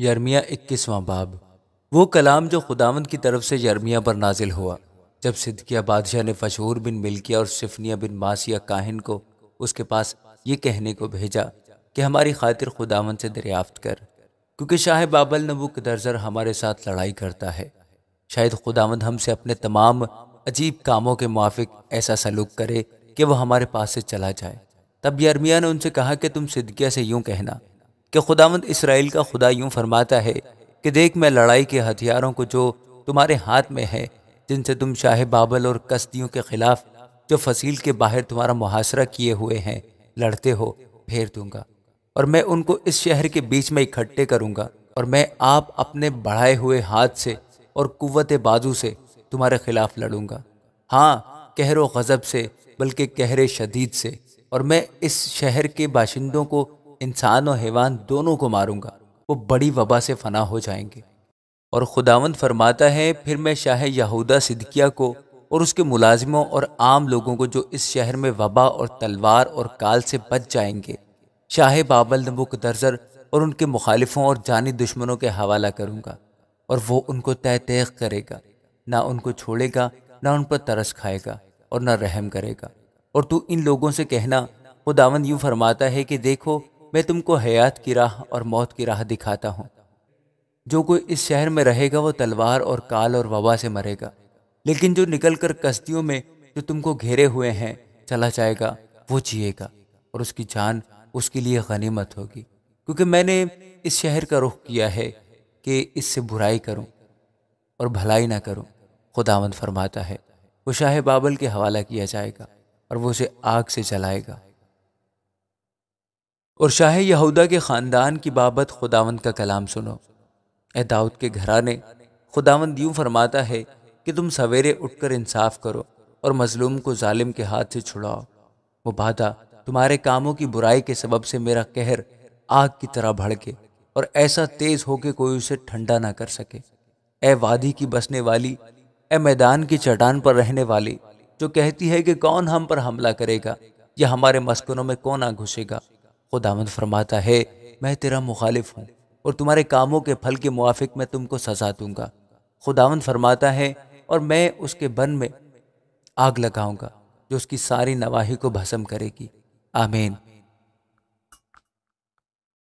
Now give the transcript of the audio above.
यरमिया इक्कीसवां बाब वो कलाम जो खुदावंद की तरफ से यरमिया पर नाजिल हुआ जब सिदकिया बादशाह ने फशहूर बिन मिल्किया और सिफनिया बिन मासिया काहिन को उसके पास ये कहने को भेजा कि हमारी खातिर खुदावंद से दरियाफ्त कर क्योंकि शाह बाबल नबुक दर्जर हमारे साथ लड़ाई करता है शायद खुदावंद हमसे अपने तमाम अजीब कामों के मुआफिक ऐसा सलूक करे कि वह हमारे पास से चला जाए तब यरमिया ने उनसे कहा कि तुम सिदकिया से यूं कहना कि खुदावंद इसराइल का खुदा यूं फरमाता है कि देख मैं लड़ाई के हथियारों को जो तुम्हारे हाथ में है जिनसे तुम शाह बाबल और कस्तियों के खिलाफ जो फसील के बाहर तुम्हारा मुहासरा किए हुए हैं लड़ते हो फेर दूंगा और मैं उनको इस शहर के बीच में इकट्ठे करूंगा और मैं आप अपने बढ़ाए हुए हाथ से और कुत बाजू से तुम्हारे खिलाफ लड़ूंगा हाँ कहरो गज़ब से बल्कि कहरे शदीद से और मैं इस शहर के बाशिंदों को इंसान और हैवान दोनों को मारूंगा वो बड़ी वबा से फना हो जाएंगे और खुदावंद फरमाता है फिर मैं शाह यहूदा सिदकिया को और उसके मुलाजिमों और आम लोगों को जो इस शहर में वबा और तलवार और काल से बच जाएंगे शाह बाबल नबुक दर्जर और उनके मुखालिफों और जानी दुश्मनों के हवाला करूँगा और वो उनको तय तय करेगा ना उनको छोड़ेगा ना उन पर तरस खाएगा और ना रहम करेगा और तू इन लोगों से कहना खुदावंद यूँ फरमाता है कि देखो मैं तुमको हयात की राह और मौत की राह दिखाता हूँ जो कोई इस शहर में रहेगा वो तलवार और काल और वबा से मरेगा लेकिन जो निकलकर कस्तियों में जो तुमको घेरे हुए हैं चला जाएगा वो जिएगा और उसकी जान उसके लिए गनीमत होगी क्योंकि मैंने इस शहर का रुख किया है कि इससे बुराई करूं और भलाई ना करूं खुदावंद फरमाता है वो शाह बाबल के हवाला किया जाएगा और वो उसे आग से जलाएगा और शाह यहूदा के ख़ानदान की बाबत खुदावंद का कलाम सुनो ए दाऊद के घराने खुदावंद यूँ फरमाता है कि तुम सवेरे उठकर इंसाफ करो और मजलूम को ालिम के हाथ से छुड़ाओ वो बाधा तुम्हारे कामों की बुराई के सबब से मेरा कहर आग की तरह भड़के और ऐसा तेज हो कि कोई उसे ठंडा ना कर सके ए वादी की बसने वाली ए मैदान की चट्टान पर रहने वाली जो कहती है कि कौन हम पर हमला करेगा या हमारे मस्कनों में कौन आ घुसेगा खुदावंद फरमाता है मैं तेरा मुखालिफ हूँ और तुम्हारे कामों के फल के मुआफिक मैं तुमको सजा दूंगा खुदावंद फरमाता है और मैं उसके बन में आग लगाऊंगा जो उसकी सारी नवाही को भस्म करेगी आमीन